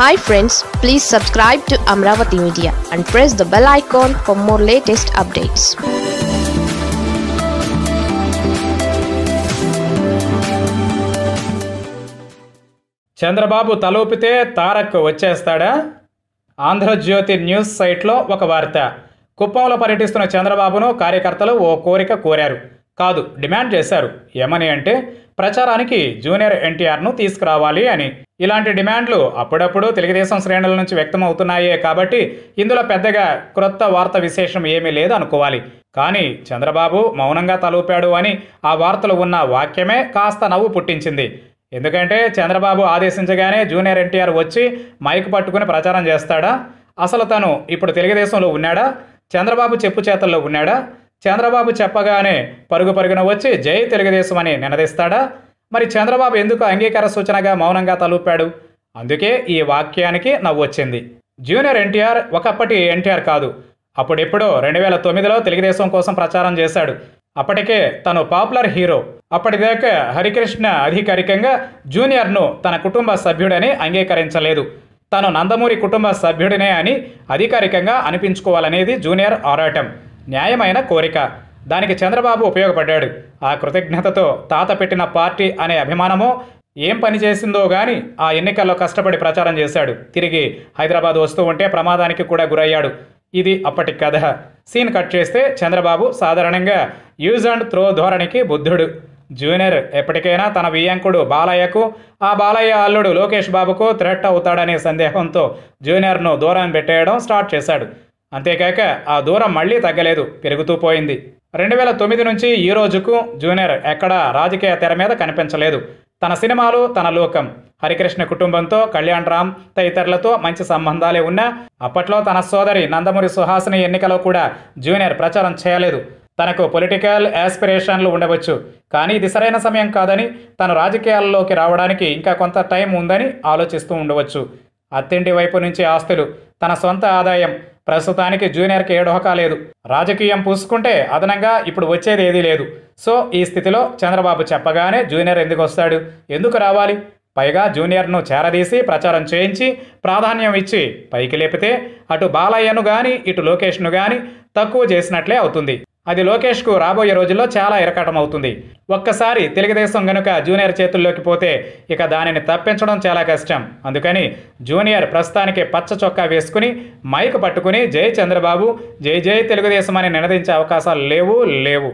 hi friends please subscribe to Amaravati media and press the bell icon for more latest updates Chandrababu తలూపితే తారక్ వచ్చేస్తాడా Andhrajyothi news సైట్లో ఒక వార్త కుప్పంలో పర్యటిస్తున్న చంద్రబాబును కార్యకర్తలు ఓ కోరిక కోరారు కాదు డిమాండ్ చేశారు ఏమని అంటే ప్రచారానికి జూనియర్ ఎన్టీఆర్ను తీసుకురావాలి అని ఇలాంటి డిమాండ్లు అప్పుడప్పుడు తెలుగుదేశం శ్రేణుల నుంచి వ్యక్తమవుతున్నాయే కాబట్టి ఇందులో పెద్దగా క్రొత్త వార్త విశేషం ఏమీ లేదు అనుకోవాలి కానీ చంద్రబాబు మౌనంగా తలూపాడు అని ఆ వార్తలు ఉన్న వాక్యమే కాస్త నవ్వు పుట్టించింది ఎందుకంటే చంద్రబాబు ఆదేశించగానే జూనియర్ ఎన్టీఆర్ వచ్చి మైక్ పట్టుకుని ప్రచారం చేస్తాడా అసలు తను ఇప్పుడు తెలుగుదేశంలో ఉన్నాడా చంద్రబాబు చెప్పు చేతల్లో ఉన్నాడా చంద్రబాబు చెప్పగానే పరుగు పరుగున వచ్చి జై తెలుగుదేశం అని నినదిస్తాడా మరి చంద్రబాబు ఎందుకు అంగీకార సూచనగా మౌనంగా తలూపాడు అందుకే ఈ వాక్యానికి నవ్వొచ్చింది జూనియర్ ఎన్టీఆర్ ఒకప్పటి ఎన్టీఆర్ కాదు అప్పుడెప్పుడో రెండు వేల తొమ్మిదిలో తెలుగుదేశం కోసం ప్రచారం చేశాడు అప్పటికే తను పాపులర్ హీరో అప్పటిదాకా హరికృష్ణ అధికారికంగా జూనియర్ను తన కుటుంబ సభ్యుడని అంగీకరించలేదు తను నందమూరి కుటుంబ సభ్యుడినే అని అధికారికంగా అనిపించుకోవాలనేది జూనియర్ ఆరాటం న్యాయమైన కోరిక దానికి చంద్రబాబు ఉపయోగపడ్డాడు ఆ కృతజ్ఞతతో తాత పెట్టిన పార్టీ అనే అభిమానమో ఏం పని చేసిందో గాని ఆ ఎన్నికల్లో కష్టపడి ప్రచారం చేశాడు తిరిగి హైదరాబాద్ వస్తూ ఉంటే ప్రమాదానికి కూడా గురయ్యాడు ఇది అప్పటి కథ సీన్ కట్ చేస్తే చంద్రబాబు సాధారణంగా యూజ్ అండ్ త్రో ధోరణికి బుద్ధుడు జూనియర్ ఎప్పటికైనా తన వియ్యంకుడు బాలయ్యకు ఆ బాలయ్య అల్లుడు లోకేష్ బాబుకు థ్రెట్ అవుతాడనే సందేహంతో జూనియర్ను దూరం పెట్టేయడం స్టార్ట్ చేశాడు అంతేకాక ఆ దూరం మళ్లీ తగ్గలేదు పెరుగుతూ పోయింది రెండు వేల తొమ్మిది నుంచి ఈ రోజుకు జూనియర్ ఎక్కడా రాజకీయ తెర మీద కనిపించలేదు తన సినిమాలు తన లోకం హరికృష్ణ కుటుంబంతో కళ్యాణ్ రామ్ తదితరులతో మంచి సంబంధాలే ఉన్నా అప్పట్లో తన సోదరి నందమూరి సుహాసిని ఎన్నికలో కూడా జూనియర్ ప్రచారం చేయలేదు తనకు పొలిటికల్ యాస్పిరేషన్లు ఉండవచ్చు కానీ ఇది సరైన సమయం కాదని తను రాజకీయాల్లోకి రావడానికి ఇంకా కొంత టైం ఉందని ఆలోచిస్తూ ఉండవచ్చు అత్తింటి వైపు నుంచి ఆస్తులు తన సొంత ఆదాయం ప్రస్తుతానికి జూనియర్కి ఏ డోహకా లేదు రాజకీయం పూసుకుంటే అదనంగా ఇప్పుడు వచ్చేది ఏదీ లేదు సో ఈ స్థితిలో చంద్రబాబు చెప్పగానే జూనియర్ ఎందుకు వస్తాడు ఎందుకు రావాలి పైగా జూనియర్ను చేరదీసి ప్రచారం చేయించి ప్రాధాన్యం ఇచ్చి పైకి లేపితే అటు బాలయ్యను కానీ ఇటు లోకేష్ను కానీ తక్కువ చేసినట్లే అవుతుంది అది లోకేష్కు రాబోయే రోజుల్లో చాలా ఇరకాటం అవుతుంది ఒక్కసారి తెలుగుదేశం గనుక జూనియర్ చేతుల్లోకి పోతే ఇక దానిని తప్పించడం చాలా కష్టం అందుకని జూనియర్ ప్రస్తుతానికి పచ్చ చొక్కా వేసుకుని మైక్ పట్టుకుని జై చంద్రబాబు జై జై తెలుగుదేశం అని నినదించే అవకాశాలు లేవు లేవు